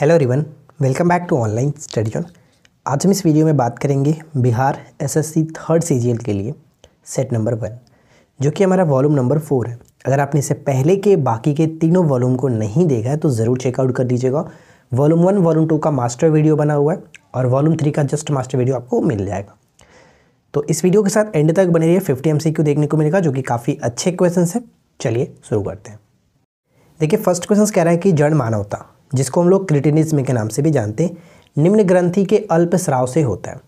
hello रिवन welcome back to online study zone आज हम इस वीडियो में बात करेंगे बिहार एसएससी थर्ड सीजीएल के लिए सेट नंबर वन जो कि हमारा वॉल्यूम नंबर फोर है अगर आपने इसे पहले के बाकी के तीनों वॉल्यूम को नहीं देखा है तो ज़रूर चेकआउट कर दीजिएगा वॉल्यूम वन वॉल्यूम टू का मास्टर वीडियो बना हुआ है और वॉल्यूम थ्री का जस्ट मास्टर वीडियो आपको मिल जाएगा तो इस वीडियो के साथ एंड तक बने है फिफ्टी एम देखने को मिलेगा जो कि काफ़ी अच्छे क्वेश्चन है चलिए शुरू करते हैं देखिए फर्स्ट क्वेश्चन कह रहा है कि जड़ मानवता जिसको हम लोग क्रिटिनिज्म के नाम से भी जानते हैं निम्न ग्रंथि के अल्प स्राव से होता है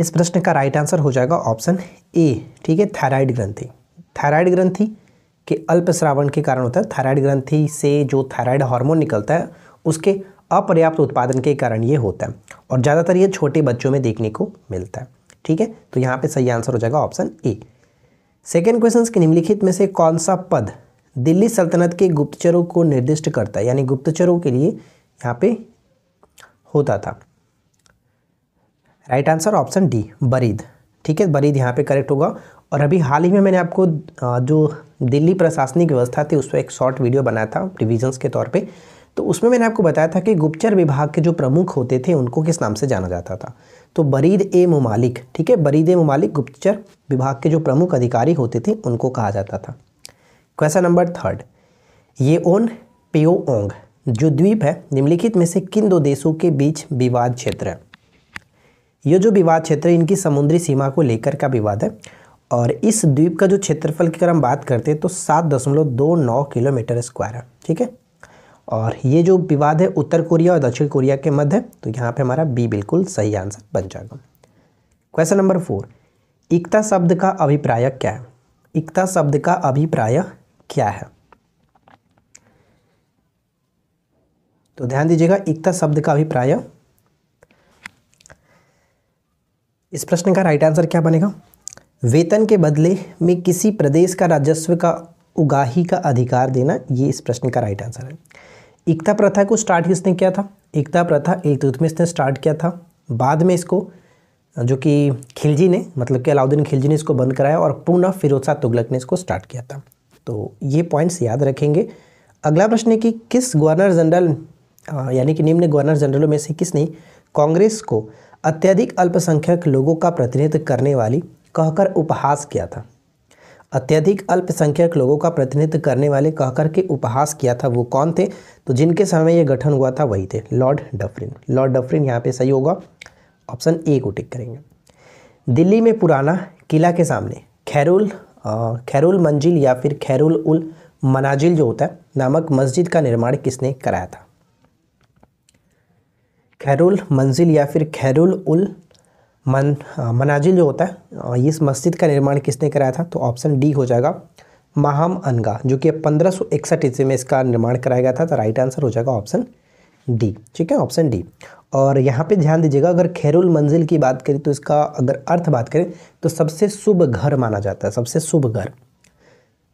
इस प्रश्न का राइट आंसर हो जाएगा ऑप्शन ए ठीक है थायराइड ग्रंथि थायराइड ग्रंथि के अल्प श्रावण के कारण होता है थायराइड ग्रंथि से जो थायराइड हार्मोन निकलता है उसके अपर्याप्त उत्पादन के कारण ये होता है और ज़्यादातर ये छोटे बच्चों में देखने को मिलता है ठीक है तो यहाँ पे सही आंसर हो जाएगा ऑप्शन ए सेकेंड क्वेश्चन के निम्नलिखित में से कौन सा पद दिल्ली सल्तनत के गुप्तचरों को निर्दिष्ट करता यानी गुप्तचरों के लिए यहाँ पे होता था राइट आंसर ऑप्शन डी बरीद ठीक है बरीद यहाँ पे करेक्ट होगा और अभी हाल ही में मैंने आपको जो दिल्ली प्रशासनिक व्यवस्था थी उस पर एक शॉर्ट वीडियो बनाया था रिविजन्स के तौर पर तो उसमें मैंने आपको बताया था कि गुप्तचर विभाग के जो प्रमुख होते थे उनको किस नाम से जाना जाता था तो बरीद ए ममालिक ठीक है बरीद ए ममालिक गुप्तचर विभाग के जो प्रमुख अधिकारी होते थे उनको कहा जाता था क्वेश्चन नंबर थर्ड ये ओन ओंग जो द्वीप है निम्नलिखित में से किन दो देशों के बीच विवाद क्षेत्र है ये जो विवाद क्षेत्र है इनकी समुद्री सीमा को लेकर का विवाद है और इस द्वीप का जो क्षेत्रफल की अगर हम बात करते हैं तो सात दशमलव दो नौ किलोमीटर स्क्वायर है ठीक है और ये जो विवाद है उत्तर कोरिया और दक्षिण कोरिया के मध्य है तो यहाँ पे हमारा बी बिल्कुल सही आंसर बन जाएगा क्वेश्चन नंबर फोर एकता शब्द का अभिप्राय क्या है एकता शब्द का अभिप्राय क्या है तो ध्यान दीजिएगा एकता शब्द का अभिप्राय इस प्रश्न का राइट आंसर क्या बनेगा वेतन के बदले में किसी प्रदेश का राजस्व का उगाही का अधिकार देना ये इस प्रश्न का राइट आंसर है एकता प्रथा को स्टार्ट किसने किया था एकता प्रथा एक तुतमिश ने स्टार्ट किया था बाद में इसको जो कि खिलजी ने मतलब कि अलाउद्दीन खिलजी ने इसको बंद कराया और पुनः फिरोज शाह तुगलक ने इसको स्टार्ट किया था तो ये पॉइंट्स याद रखेंगे अगला प्रश्न है कि किस गवर्नर जनरल यानी कि निम्न गवर्नर जनरलों में से किसने कांग्रेस को अत्यधिक अल्पसंख्यक लोगों का प्रतिनिधित्व करने वाली कहकर उपहास किया था अत्यधिक अल्पसंख्यक लोगों का प्रतिनिधित्व करने वाले कहकर के उपहास किया था वो कौन थे तो जिनके समय ये गठन हुआ था वही थे लॉर्ड डफरिन लॉर्ड डफरिन यहाँ पे सही होगा ऑप्शन ए को टिक करेंगे दिल्ली में पुराना किला के सामने खैरुल खैरुल मंजिल या फिर खैरुल उल मनाजिल जो होता है नामक मस्जिद का निर्माण किसने कराया था खैरुल मंजिल या फिर खैरुल उल मन मनाजिल जो होता है इस मस्जिद का निर्माण किसने कराया था तो ऑप्शन डी हो जाएगा माहम अनगा जो कि पंद्रह सौ इकसठ ईस्वी में इसका निर्माण कराया गया था तो राइट आंसर हो जाएगा ऑप्शन डी ठीक है ऑप्शन डी और यहाँ पे ध्यान दीजिएगा अगर खैरुल मंजिल की बात करें तो इसका अगर अर्थ बात करें तो सबसे शुभ घर माना जाता है सबसे शुभ घर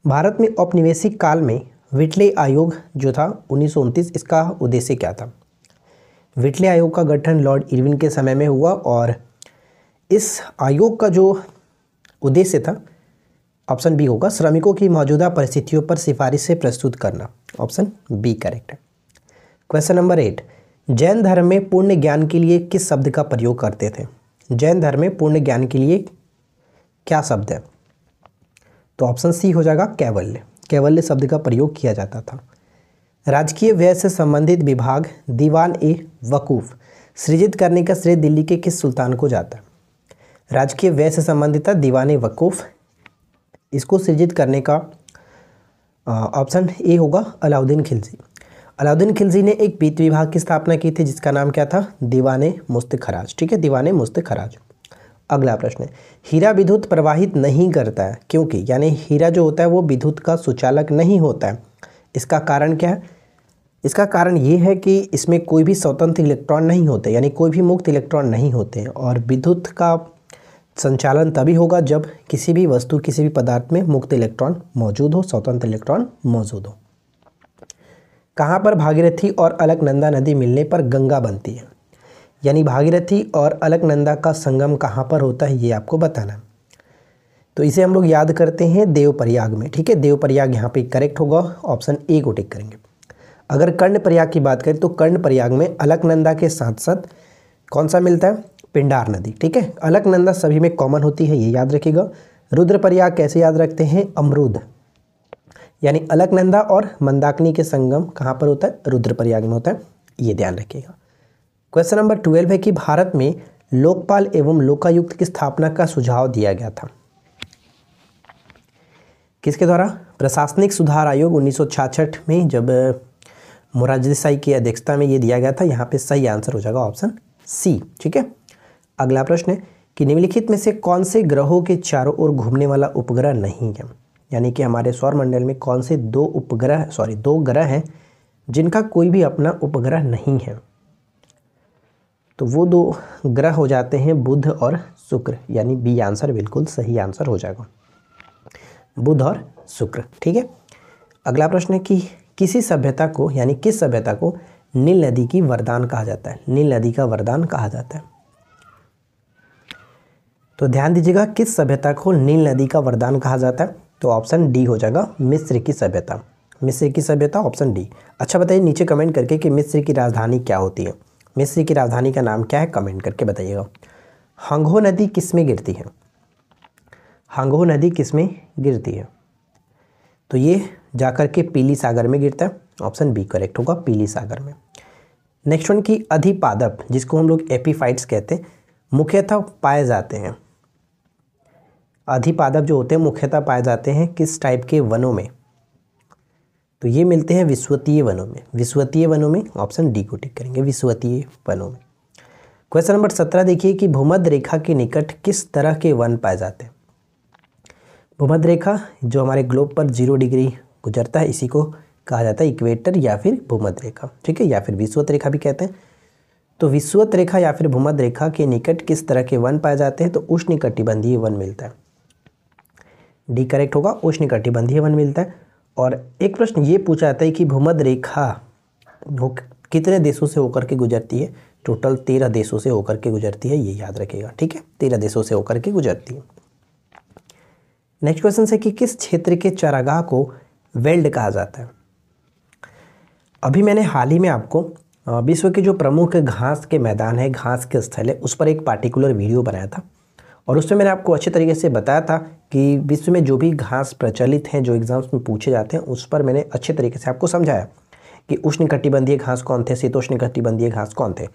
भारत में औपनिवेशिक काल में विटले आयोग जो था उन्नीस इसका उद्देश्य क्या था विटले आयोग का गठन लॉर्ड इरविन के समय में हुआ और इस आयोग का जो उद्देश्य था ऑप्शन बी होगा श्रमिकों की मौजूदा परिस्थितियों पर सिफारिशें प्रस्तुत करना ऑप्शन बी करेक्ट है क्वेश्चन नंबर एट जैन धर्म में पूर्ण ज्ञान के लिए किस शब्द का प्रयोग करते थे जैन धर्म में पूर्ण ज्ञान के लिए क्या शब्द है तो ऑप्शन सी हो जाएगा कैवल्य कैवल्य शब्द का प्रयोग किया जाता था राजकीय व्यय से संबंधित विभाग दीवान ए वकूफ़ सृजित करने का श्रेय दिल्ली के किस सुल्तान को जाता है राजकीय व्यय से संबंधित था दीवान वकूफ़ इसको सृजित करने का ऑप्शन ए होगा अलाउद्दीन खिलजी अलाउद्दीन खिलजी ने एक वित्त विभाग की स्थापना की थी जिसका नाम क्या था दीवाने मुस्त खराज ठीक है दीवाने मुस्त खराज अगला प्रश्न है हीरा विद्युत प्रवाहित नहीं करता है क्योंकि यानी हीरा जो होता है वो विद्युत का सुचालक नहीं होता है इसका कारण क्या है इसका कारण ये है कि इसमें कोई भी स्वतंत्र इलेक्ट्रॉन नहीं होते यानी कोई भी मुक्त इलेक्ट्रॉन नहीं होते और विद्युत का संचालन तभी होगा जब किसी भी वस्तु किसी भी पदार्थ में मुक्त इलेक्ट्रॉन मौजूद हो स्वतंत्र इलेक्ट्रॉन मौजूद हो कहाँ पर भागीरथी और अलकनंदा नदी मिलने पर गंगा बनती है यानी भागीरथी और अलकनंदा का संगम कहाँ पर होता है ये आपको बताना तो इसे हम लोग याद करते हैं देवप्रयाग में ठीक है देवप्रयाग यहाँ पे करेक्ट होगा ऑप्शन ए को टिक करेंगे अगर कर्ण प्रयाग की बात करें तो कर्ण प्रयाग में अलकनंदा के साथ साथ कौन सा मिलता है पिंडार नदी ठीक है अलकनंदा सभी में कॉमन होती है ये याद रखिएगा रुद्र प्रयाग कैसे याद रखते हैं अमरूद यानी अलकनंदा और मंदाकिनी के संगम कहाँ पर होता है रुद्रप्रयाग में होता है ये ध्यान रखिएगा क्वेश्चन नंबर ट्वेल्व है कि भारत में लोकपाल एवं लोकायुक्त की स्थापना का सुझाव दिया गया था किसके द्वारा प्रशासनिक सुधार आयोग उन्नीस में जब मोरारजी की अध्यक्षता में ये दिया गया था यहाँ पे सही आंसर हो जाएगा ऑप्शन सी ठीक है अगला प्रश्न है कि निम्नलिखित में से कौन से ग्रहों के चारों ओर घूमने वाला उपग्रह नहीं है यानी कि हमारे सौरमंडल में कौन से दो उपग्रह सॉरी दो ग्रह हैं जिनका कोई भी अपना उपग्रह नहीं है तो वो दो ग्रह हो जाते हैं बुध और शुक्र यानी बी आंसर बिल्कुल सही आंसर हो जाएगा बुध और शुक्र ठीक है अगला प्रश्न है कि किसी सभ्यता को यानी किस सभ्यता को नील नदी की वरदान कहा जाता है नील नदी का वरदान कहा जाता है तो ध्यान दीजिएगा किस सभ्यता को नील नदी का वरदान कहा जाता है तो ऑप्शन डी हो जाएगा मिस्र की सभ्यता मिस्र की सभ्यता ऑप्शन डी अच्छा बताइए नीचे कमेंट करके कि मिस्र की राजधानी क्या होती है मिस्र की राजधानी का नाम क्या है कमेंट करके बताइएगा हंगो नदी किस में गिरती है हंगो नदी किस में गिरती है तो ये जाकर के पीली सागर में गिरता है ऑप्शन बी करेक्ट होगा पीली सागर में नेक्स्ट वन की अधिपादप जिसको हम लोग एपीफाइट्स कहते हैं मुख्यतः पाए जाते हैं आधी पादप जो होते हैं मुख्यतः पाए जाते हैं किस टाइप के वनों में तो ये मिलते हैं विश्वतीय वनों में विश्वतीय वनों में ऑप्शन डी को टिक करेंगे विश्वतीय वनों में क्वेश्चन नंबर सत्रह देखिए कि भूमध्य रेखा के निकट किस तरह के वन पाए जाते हैं भूमध्य रेखा जो हमारे ग्लोब पर जीरो डिग्री गुजरता है इसी को कहा जाता है इक्वेटर या फिर भूमध्य रेखा ठीक है या फिर विश्वत रेखा भी कहते हैं तो विश्वत रेखा या फिर भूमध्य रेखा के निकट किस तरह के वन पाए जाते हैं तो कटिबंधीय वन मिलता है डी करेक्ट होगा उष्ण कटिबंधीय वन मिलता है और एक प्रश्न ये पूछा जाता है कि भूमध्य रेखा कितने देशों से होकर के गुजरती है टोटल तेरह देशों से होकर के गुजरती है ये याद रखेगा ठीक है तेरह देशों से होकर के गुजरती है नेक्स्ट क्वेश्चन है कि किस क्षेत्र के चरागाह को वेल्ड कहा जाता है अभी मैंने हाल ही में आपको विश्व के जो प्रमुख घास के मैदान है घास के स्थल है उस पर एक पार्टिकुलर वीडियो बनाया था और उसमें मैंने आपको अच्छे तरीके से बताया था कि विश्व में जो भी घास प्रचलित हैं जो एग्ज़ाम्स में पूछे जाते हैं उस पर मैंने अच्छे तरीके से आपको समझाया कि उष्ण कटिबंधीय घास कौन थे शीतोष्ण कटिबंधीय घास कौन थे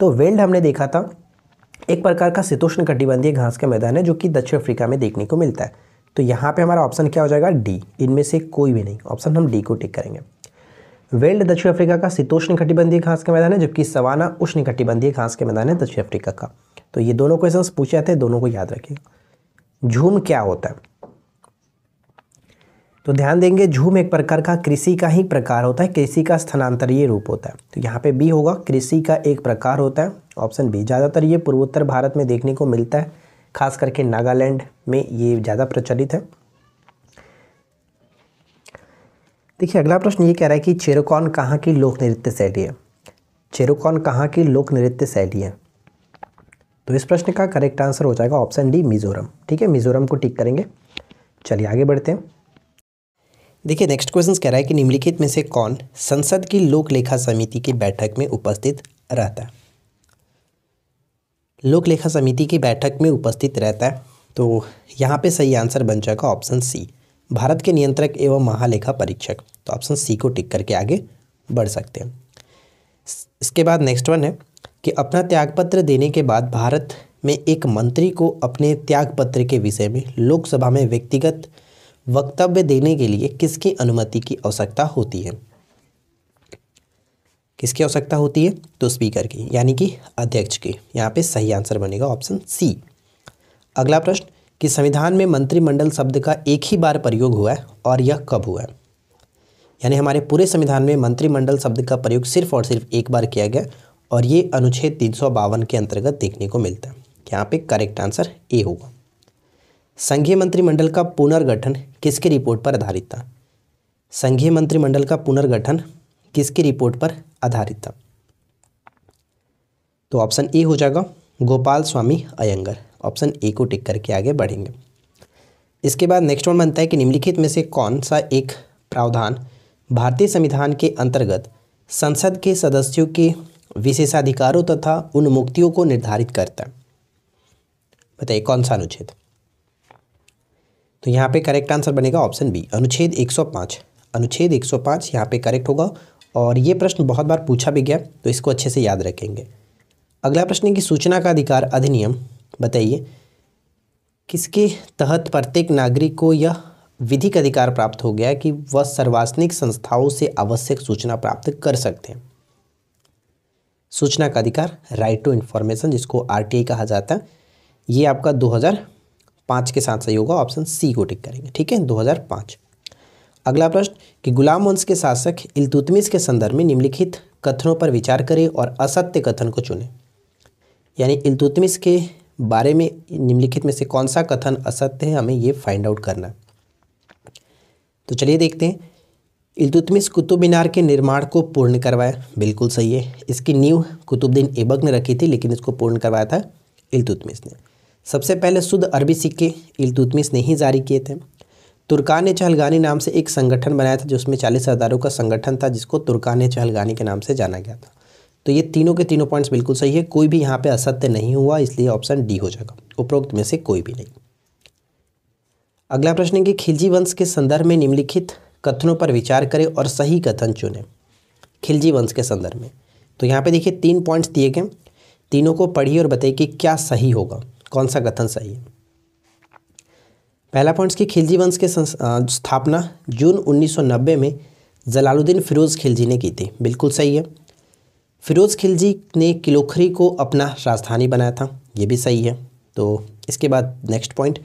तो वेल्ड हमने देखा था एक प्रकार का शीतोष्ण कटिबंधीय घास का मैदान है जो कि दक्षिण अफ्रीका में देखने को मिलता है तो यहाँ पर हमारा ऑप्शन क्या हो जाएगा डी इनमें से कोई भी नहीं ऑप्शन हम डी को टिक करेंगे वेल्ड दक्षिण अफ्रीका का शीतोष्ण कटिबंधीय घास के मैदान है जबकि सवाना उष्ण कटिबंधीय घास के मैदान है दक्षिण अफ्रीका का तो ये दोनों क्वेश्चन पूछे जाते हैं दोनों को याद रखिएगा झूम क्या होता है तो ध्यान देंगे झूम एक प्रकार का कृषि का ही प्रकार होता है कृषि का स्थानांतरीय रूप होता है तो यहाँ पे बी होगा कृषि का एक प्रकार होता है ऑप्शन बी ज़्यादातर ये पूर्वोत्तर भारत में देखने को मिलता है खास करके नागालैंड में ये ज़्यादा प्रचलित है देखिए अगला प्रश्न ये कह रहा है कि चेरोकॉन कहाँ की लोक नृत्य शैली है चेरोकॉन कहाँ की लोक नृत्य शैली है तो इस प्रश्न का करेक्ट आंसर हो जाएगा ऑप्शन डी मिजोरम ठीक है मिजोरम को टिक करेंगे चलिए आगे बढ़ते हैं देखिए नेक्स्ट क्वेश्चन कह रहा है कि निम्नलिखित में से कौन संसद की लोक लेखा समिति की बैठक में उपस्थित रहता है लोक लेखा समिति की बैठक में उपस्थित रहता है तो यहाँ पे सही आंसर बन जाएगा ऑप्शन सी भारत के नियंत्रक एवं महालेखा परीक्षक तो ऑप्शन सी को टिक करके आगे बढ़ सकते हैं इसके बाद नेक्स्ट वन है कि अपना त्यागपत्र देने के बाद भारत में एक मंत्री को अपने त्यागपत्र के विषय में लोकसभा में व्यक्तिगत वक्तव्य देने के लिए किसकी अनुमति की आवश्यकता होती है किसकी आवश्यकता होती है तो स्पीकर की यानी कि अध्यक्ष की यहाँ पे सही आंसर बनेगा ऑप्शन सी अगला प्रश्न कि संविधान में मंत्रिमंडल शब्द का एक ही बार प्रयोग हुआ है और यह कब हुआ है यानी हमारे पूरे संविधान में मंत्रिमंडल शब्द का प्रयोग सिर्फ और सिर्फ एक बार किया गया और ये अनुच्छेद तीन के अंतर्गत देखने को मिलता है यहाँ पे करेक्ट आंसर ए होगा संघीय मंत्रिमंडल का पुनर्गठन किसकी रिपोर्ट पर आधारित था संघीय मंत्रिमंडल का पुनर्गठन किसकी रिपोर्ट पर आधारित था तो ऑप्शन ए हो जाएगा गोपाल स्वामी अयंगर ऑप्शन ए को टिक करके आगे बढ़ेंगे इसके बाद नेक्स्ट वन बनता है कि निम्नलिखित में से कौन सा एक प्रावधान भारतीय संविधान के अंतर्गत संसद के सदस्यों के विशेषाधिकारों तथा मुक्तियों को निर्धारित करता है बताइए कौन सा अनुच्छेद तो यहाँ पे करेक्ट आंसर बनेगा ऑप्शन बी अनुच्छेद 105 अनुच्छेद 105 यहाँ पे करेक्ट होगा और ये प्रश्न बहुत बार पूछा भी गया तो इसको अच्छे से याद रखेंगे अगला प्रश्न है कि सूचना का अधिकार अधिनियम बताइए किसके तहत प्रत्येक नागरिक को यह विधिक अधिकार प्राप्त हो गया कि वह सर्वासनिक संस्थाओं से आवश्यक सूचना प्राप्त कर सकते हैं सूचना का अधिकार राइट टू इंफॉर्मेशन जिसको आरटीआई कहा जाता है ये आपका 2005 के साथ सही होगा ऑप्शन सी को टिक करेंगे ठीक है 2005 अगला प्रश्न कि गुलाम वंश के शासक इल्तुतमिस के संदर्भ में निम्नलिखित कथनों पर विचार करें और असत्य कथन को चुने यानी इलतुतमिस के बारे में निम्नलिखित में से कौन सा कथन असत्य है हमें ये फाइंड आउट करना तो चलिए देखते हैं इल्तुतमिस कुतुब मीनार के निर्माण को पूर्ण करवाया बिल्कुल सही है इसकी नींव कुतुबद्दीन ऐबक ने रखी थी लेकिन इसको पूर्ण करवाया था इल्तुतमिस ने सबसे पहले शुद्ध अरबी सिक्के इल्तुतमिस ने ही जारी किए थे तुर्कान चहलगानी नाम से एक संगठन बनाया था जिसमें चालीस हज़ारों का संगठन था जिसको तुर्कान चहलगानी के नाम से जाना गया था तो ये तीनों के तीनों पॉइंट्स बिल्कुल सही है कोई भी यहाँ पे असत्य नहीं हुआ इसलिए ऑप्शन डी हो जाएगा उपरोक्त में से कोई भी नहीं अगला प्रश्न है कि खिलजी वंश के संदर्भ में निम्नलिखित कथनों पर विचार करें और सही कथन चुनें खिलजी वंश के संदर्भ में तो यहाँ पे देखिए तीन पॉइंट्स दिए गए तीनों को पढ़िए और बताइए कि क्या सही होगा कौन सा कथन सही है पहला पॉइंट्स की खिलजी वंश के स्थापना जून 1990 में जलालुद्दीन फिरोज़ खिलजी ने की थी बिल्कुल सही है फिरोज़ खिलजी ने किलोखरी को अपना राजधानी बनाया था ये भी सही है तो इसके बाद नेक्स्ट पॉइंट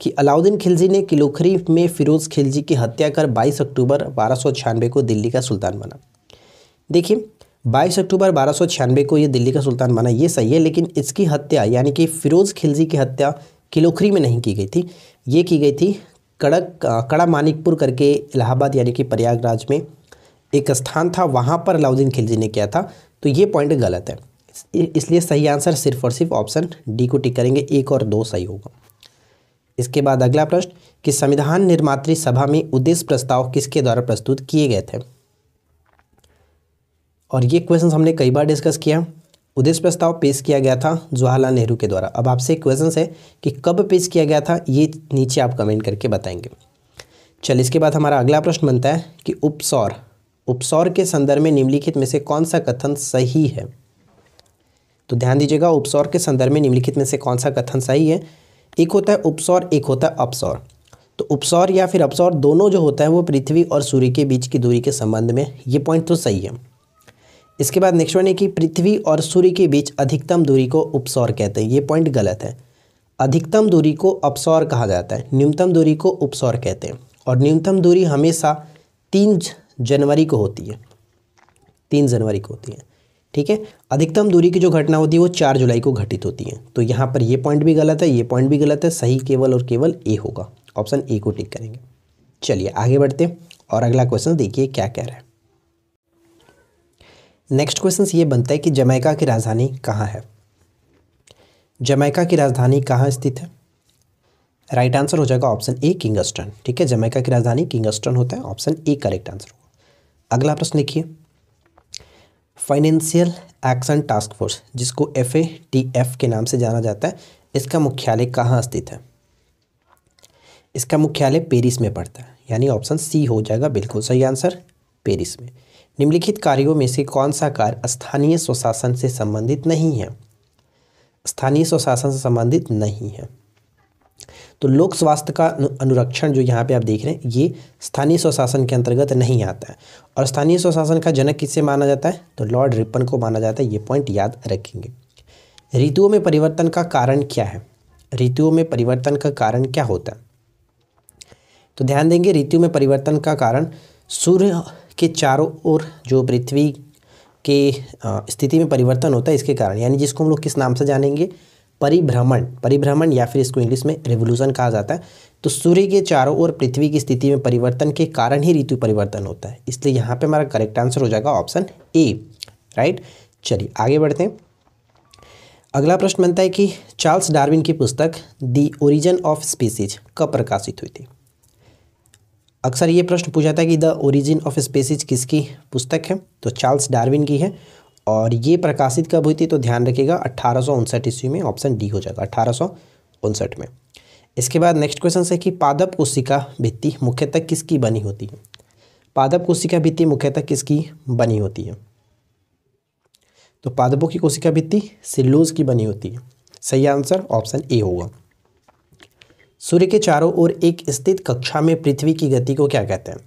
कि अलाउद्दीन खिलजी ने किलोखरी में फ़िरोज़ खिलजी की हत्या कर 22 अक्टूबर बारह को दिल्ली का सुल्तान बना देखिए 22 अक्टूबर बारह को ये दिल्ली का सुल्तान बना ये सही है लेकिन इसकी हत्या यानी कि फ़िरोज़ खिलजी की हत्या किलोखरी में नहीं की गई थी ये की गई थी कड़क कड़ा मानिकपुर करके इलाहाबाद यानी कि प्रयागराज में एक स्थान था वहाँ पर अलाउद्दीन खिलजी ने किया था तो ये पॉइंट गलत है इसलिए सही आंसर सिर्फ और सिर्फ ऑप्शन डी को टिक करेंगे एक और दो सही होगा इसके बाद अगला प्रश्न कि संविधान निर्मात्री सभा में उद्देश्य प्रस्ताव किसके द्वारा प्रस्तुत किए गए थे और ये क्वेश्चन हमने कई बार डिस्कस किया उद्देश्य प्रस्ताव पेश किया गया था जवाहरलाल नेहरू के द्वारा अब आपसे क्वेश्चन है कि कब पेश किया गया था ये नीचे आप कमेंट करके बताएंगे चलिए इसके बाद हमारा अगला प्रश्न बनता है कि उपसौर उपसौर के संदर्भ में निम्नलिखित में से कौन सा कथन सही है तो ध्यान दीजिएगा उपसौर के संदर्भ में निम्नलिखित में से कौन सा कथन सही है एक होता है उपसौर एक होता है अपसौर तो उपसौर या फिर अपसौर दोनों जो होता है वो पृथ्वी और सूर्य के बीच की दूरी के संबंध में ये पॉइंट तो सही है इसके बाद नेक्स्ट वन है कि पृथ्वी और सूर्य के बीच अधिकतम दूरी को उपसौर कहते हैं ये पॉइंट गलत है अधिकतम दूरी को अपसौर कहा जाता है न्यूनतम दूरी को उपसौर कहते हैं और न्यूनतम दूरी हमेशा तीन जनवरी को होती है तीन जनवरी को होती है ठीक है अधिकतम दूरी की जो घटना होती है वो चार जुलाई को घटित होती है तो यहाँ पर ये पॉइंट भी गलत है ये पॉइंट भी गलत है सही केवल और केवल ए होगा ऑप्शन ए को टिक करेंगे चलिए आगे बढ़ते हैं और अगला क्वेश्चन देखिए क्या कह रहा है नेक्स्ट क्वेश्चन ये बनता है कि जमैका की राजधानी कहाँ है जमैका की राजधानी कहाँ स्थित है राइट right आंसर हो जाएगा ऑप्शन ए किंगस्टन ठीक है जमैका की राजधानी किंगस्टन होता है ऑप्शन ए करेक्ट आंसर अगला प्रश्न देखिए फाइनेंशियल एक्शन टास्क फोर्स जिसको एफ के नाम से जाना जाता है इसका मुख्यालय कहाँ स्थित है इसका मुख्यालय पेरिस में पड़ता है यानी ऑप्शन सी हो जाएगा बिल्कुल सही आंसर पेरिस में निम्नलिखित कार्यों में से कौन सा कार्य स्थानीय स्वशासन से संबंधित नहीं है स्थानीय स्वशासन से संबंधित नहीं है तो लोक स्वास्थ्य का अनुरक्षण जो यहाँ पे आप देख रहे हैं ये स्थानीय स्वशासन के अंतर्गत नहीं आता है और स्थानीय स्वशासन का जनक किससे माना जाता है तो लॉर्ड रिपन को माना जाता है ये पॉइंट याद रखेंगे ऋतुओं में परिवर्तन का कारण क्या है ऋतुओं में परिवर्तन का कारण क्या होता है तो ध्यान देंगे ऋतु में परिवर्तन का कारण सूर्य के चारों ओर जो पृथ्वी के स्थिति में परिवर्तन होता है इसके कारण यानी जिसको हम लोग किस नाम से जानेंगे परिभ्रमण परिभ्रमण या फिर इसको इंग्लिश में रेवोल्यूशन कहा जाता है तो सूर्य के चारों ओर पृथ्वी की स्थिति में परिवर्तन के कारण ही ऋतु परिवर्तन होता है इसलिए यहाँ पे हमारा करेक्ट आंसर हो जाएगा ऑप्शन ए राइट चलिए आगे बढ़ते हैं अगला प्रश्न बनता है कि चार्ल्स डार्विन की पुस्तक दी ओरिजन ऑफ स्पीसीज कब प्रकाशित हुई थी अक्सर ये प्रश्न पूछा था कि द ओरिजिन ऑफ स्पेसिज किसकी पुस्तक है तो चार्ल्स डार्विन की है और ये प्रकाशित कब हुई थी तो ध्यान रखिएगा अट्ठारह ईस्वी में ऑप्शन डी हो जाएगा अट्ठारह में इसके बाद नेक्स्ट क्वेश्चन है कि पादप कोशिका भित्ति मुख्यतः किसकी बनी होती है पादप कोशिका भित्ति मुख्यतः किसकी बनी होती है तो पादपों की कोशिका भित्ति सिल्लोज की बनी होती है सही आंसर ऑप्शन ए होगा सूर्य के चारों ओर एक स्थित कक्षा में पृथ्वी की गति को क्या कहते हैं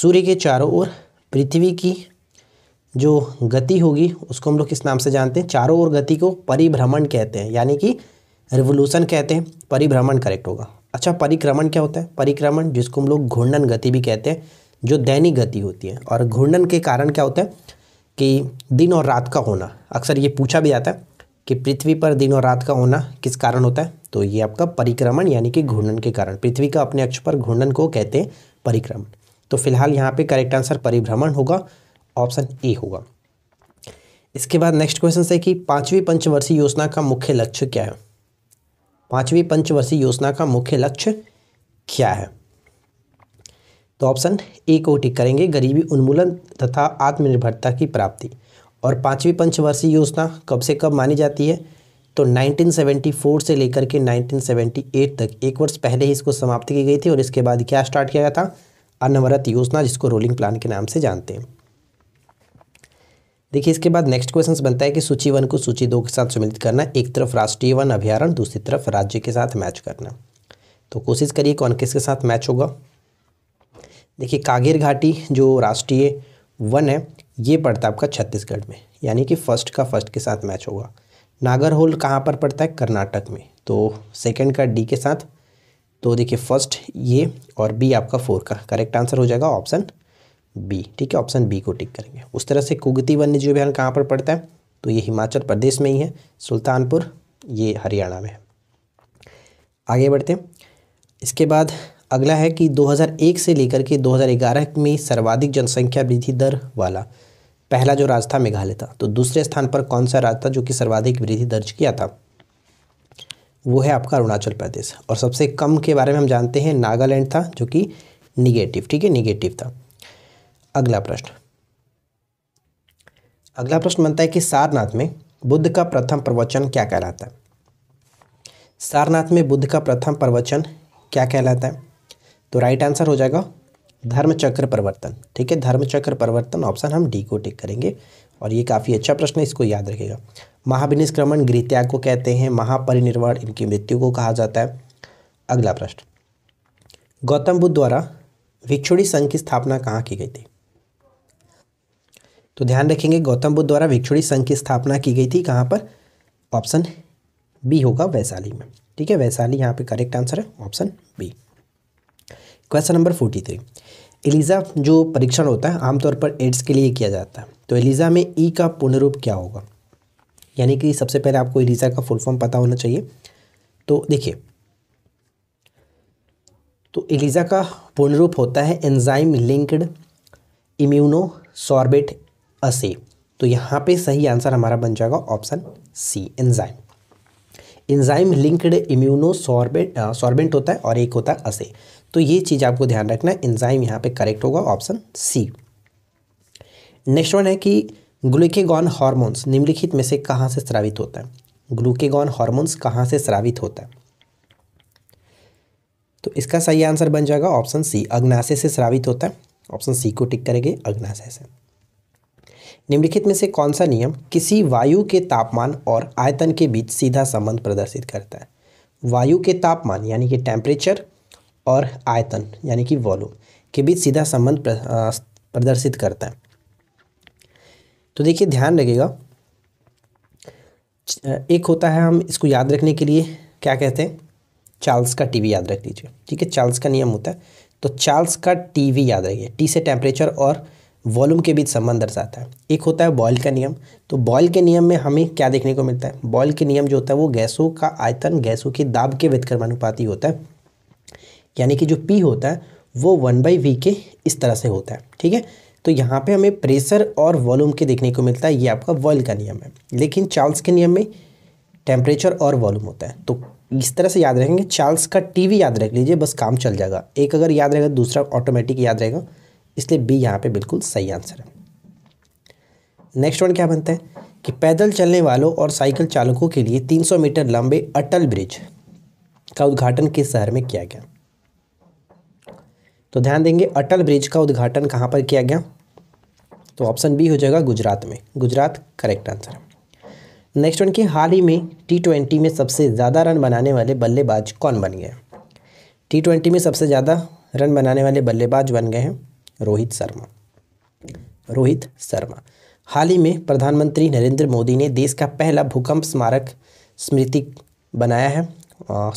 सूर्य के चारों ओर पृथ्वी की जो गति होगी उसको हम लोग किस नाम से जानते हैं चारों ओर गति को परिभ्रमण कहते हैं यानी कि रिवोल्यूशन कहते हैं परिभ्रमण करेक्ट होगा अच्छा परिक्रमण क्या होता है परिक्रमण जिसको हम लोग घूर्णन गति भी कहते हैं जो दैनिक गति होती है और घूर्णन के कारण क्या होता है कि दिन और रात का होना अक्सर ये पूछा भी जाता है कि पृथ्वी पर दिन और रात का होना किस कारण होता है तो ये आपका परिक्रमण यानी कि घूर्णन के कारण पृथ्वी का अपने अक्ष पर घूर्णन को कहते हैं परिक्रमण तो फिलहाल यहाँ पे करेक्ट आंसर परिभ्रमण होगा ऑप्शन ए होगा इसके बाद नेक्स्ट क्वेश्चन है कि पांचवी पंचवर्षीय योजना का मुख्य लक्ष्य क्या है पांचवी पंचवर्षीय योजना का मुख्य लक्ष्य क्या है तो ऑप्शन ए को टिक करेंगे गरीबी उन्मूलन तथा आत्मनिर्भरता की प्राप्ति और पांचवी पंचवर्षीय योजना कब से कब मानी जाती है तो 1974 से लेकर के 1978 तक एक वर्ष पहले ही इसको समाप्त की गई थी और इसके बाद क्या स्टार्ट किया गया था अनवरत योजना जिसको रोलिंग प्लान के नाम से जानते हैं देखिए इसके बाद नेक्स्ट क्वेश्चन बनता है कि सूची वन को सूची दो के साथ सम्मिलित करना एक तरफ राष्ट्रीय वन अभ्यारण दूसरी तरफ राज्य के साथ मैच करना तो कोशिश करिए कौन किसके साथ मैच होगा देखिए कागेर घाटी जो राष्ट्रीय वन है ये पड़ता है आपका छत्तीसगढ़ में यानी कि फर्स्ट का फर्स्ट के साथ मैच होगा नागर होल कहाँ पर पड़ता है कर्नाटक में तो सेकंड का डी के साथ तो देखिए फर्स्ट ये और बी आपका फोर का करेक्ट आंसर हो जाएगा ऑप्शन बी ठीक है ऑप्शन बी को टिक करेंगे उस तरह से कुगती वन्य जीव अभ्यारण्य कहाँ पर पड़ता है तो ये हिमाचल प्रदेश में ही है सुल्तानपुर ये हरियाणा में है आगे बढ़ते हैं इसके बाद अगला है कि 2001 से लेकर के 2011 में सर्वाधिक जनसंख्या वृद्धि दर वाला पहला जो राज्य था मेघालय था तो दूसरे स्थान पर कौन सा राज्य था जो कि सर्वाधिक वृद्धि दर्ज किया था वो है आपका अरुणाचल प्रदेश और सबसे कम के बारे में हम जानते हैं नागालैंड था जो कि निगेटिव ठीक है निगेटिव था अगला प्रश्न अगला प्रश्न बनता है कि सारनाथ में बुद्ध का प्रथम प्रवचन क्या कहलाता है सारनाथ में बुद्ध का प्रथम प्रवचन क्या कहलाता है तो राइट आंसर हो जाएगा धर्मचक्र परिवर्तन ठीक है धर्मचक्र प्रवर्तन ऑप्शन हम डी को टिक करेंगे और ये काफ़ी अच्छा प्रश्न है इसको याद रखेगा महाविनिष्क्रमण गृहत्याग को कहते हैं महापरिनिर्वाण इनकी मृत्यु को कहा जाता है अगला प्रश्न गौतम बुद्ध द्वारा भिक्षुड़ी संघ की स्थापना कहाँ की गई थी तो ध्यान रखेंगे गौतम बुद्ध द्वारा भिक्षुड़ी संघ की स्थापना की गई थी कहाँ पर ऑप्शन बी होगा वैशाली में ठीक है वैशाली यहाँ पे करेक्ट आंसर है option B question number forty three ELISA जो परीक्षण होता है आमतौर पर एड्स के लिए किया जाता है तो एलिज़ा में ई e का पूर्ण रूप क्या होगा यानी कि सबसे पहले आपको एलिज़ा का फुल फॉर्म पता होना चाहिए तो देखिए तो एलिज़ा का पूर्ण रूप होता है एंजाइम लिंक्ड इम्यूनो सॉर्बेट असे तो यहाँ पे सही आंसर हमारा बन जाएगा option C enzyme enzyme linked immunosorbent sorbent होता है और एक होता है असे तो ये चीज़ आपको ध्यान रखना है एंजाइम यहाँ पे करेक्ट होगा ऑप्शन सी नेक्स्ट वन है कि ग्लूकेगॉन हार्मोन्स निम्नलिखित में से कहाँ से स्रावित होता है ग्लूकेगॉन हार्मोन्स कहाँ से स्रावित होता है तो इसका सही आंसर बन जाएगा ऑप्शन सी अग्नाशय से स्रावित होता है ऑप्शन सी को टिक करेंगे अग्नाशय से निम्नलिखित में से कौन सा नियम किसी वायु के तापमान और आयतन के बीच सीधा संबंध प्रदर्शित करता है वायु के तापमान यानी कि टेम्परेचर और आयतन यानी कि वॉल्यूम के बीच सीधा संबंध प्रदर्शित करता है तो देखिए ध्यान रखेगा एक होता है हम इसको याद रखने के लिए क्या कहते हैं चार्ल्स का टीवी याद रख लीजिए ठीक है चार्ल्स का नियम होता है तो चार्ल्स का टीवी याद रखिए टी से टेम्परेचर और वॉल्यूम के बीच संबंध दर्शाता है एक होता है बॉयल का नियम तो बॉयल के नियम में हमें क्या देखने को मिलता है बॉयल के नियम जो होता है वो गैसों का आयतन गैसों के दाब के व्यतक्रमानुपाती होता है यानी कि जो पी होता है वो वन बाई वी के इस तरह से होता है ठीक है तो यहाँ पे हमें प्रेशर और वॉल्यूम के देखने को मिलता है ये आपका वॉयल का नियम है लेकिन चार्ल्स के नियम में टेम्परेचर और वॉल्यूम होता है तो इस तरह से याद रखेंगे चार्ल्स का टी याद रख लीजिए बस काम चल जाएगा एक अगर याद रहेगा दूसरा ऑटोमेटिक याद रहेगा इसलिए बी यहाँ पे बिल्कुल सही आंसर है नेक्स्ट वन क्या बनता है कि पैदल चलने वालों और साइकिल चालकों के लिए 300 मीटर लंबे अटल ब्रिज का उद्घाटन किस शहर में किया गया तो ध्यान देंगे अटल ब्रिज का उद्घाटन कहाँ पर किया गया तो ऑप्शन बी हो जाएगा गुजरात में गुजरात करेक्ट आंसर है नेक्स्ट वन की हाल ही में टी ट्वेंटी में सबसे ज़्यादा रन बनाने वाले बल्लेबाज कौन बन गए टी ट्वेंटी में सबसे ज़्यादा रन बनाने वाले बल्लेबाज बन गए हैं रोहित शर्मा रोहित शर्मा हाल ही में प्रधानमंत्री नरेंद्र मोदी ने देश का पहला भूकंप स्मारक स्मृति बनाया है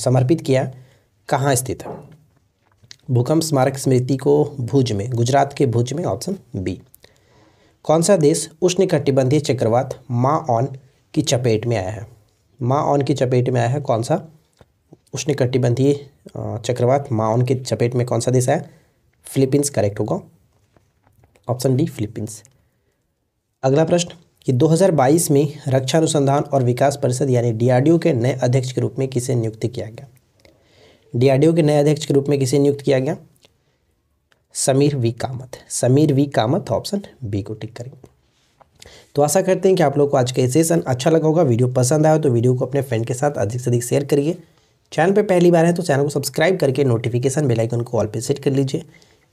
समर्पित किया कहाँ स्थित है भूकंप स्मारक स्मृति को भुज में गुजरात के भुज में ऑप्शन बी कौन सा देश उष्णकटिबंधीय चक्रवात माँ ऑन की चपेट में आया है माँ ऑन की चपेट में आया है कौन सा उष्णकटिबंधीय चक्रवात माँ ऑन की चपेट में कौन सा देश आया फिलीपींस करेक्ट होगा ऑप्शन डी फिलीपींस अगला प्रश्न कि 2022 में रक्षा अनुसंधान और विकास परिषद यानी डीआरडीओ के नए अध्यक्ष के रूप में किसे नियुक्त किया गया डीआरडीओ के नए अध्यक्ष के रूप में किसे नियुक्त किया गया Sameer V Kamath Sameer V Kamath option B को टिक करेंगे तो आशा करते हैं कि आप लोग को आज का सेशन अच्छा लगा होगा वीडियो पसंद आया तो वीडियो को अपने फ्रेंड के साथ अधिक से अधिक शेयर करिए चैनल पर पहली बार है तो चैनल को सब्सक्राइब करके नोटिफिकेशन बेलाइकन को ऑल पर सेट कर लीजिए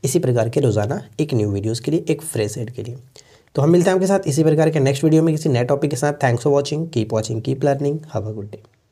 इसी प्रकार के रोज़ाना एक न्यू वीडियोज़ के लिए एक फ्रेश एड के लिए तो हम मिलते हैं आपके साथ इसी प्रकार के नेक्स्ट वीडियो में किसी नए टॉपिक के साथ thanks for watching keep watching keep learning have a good day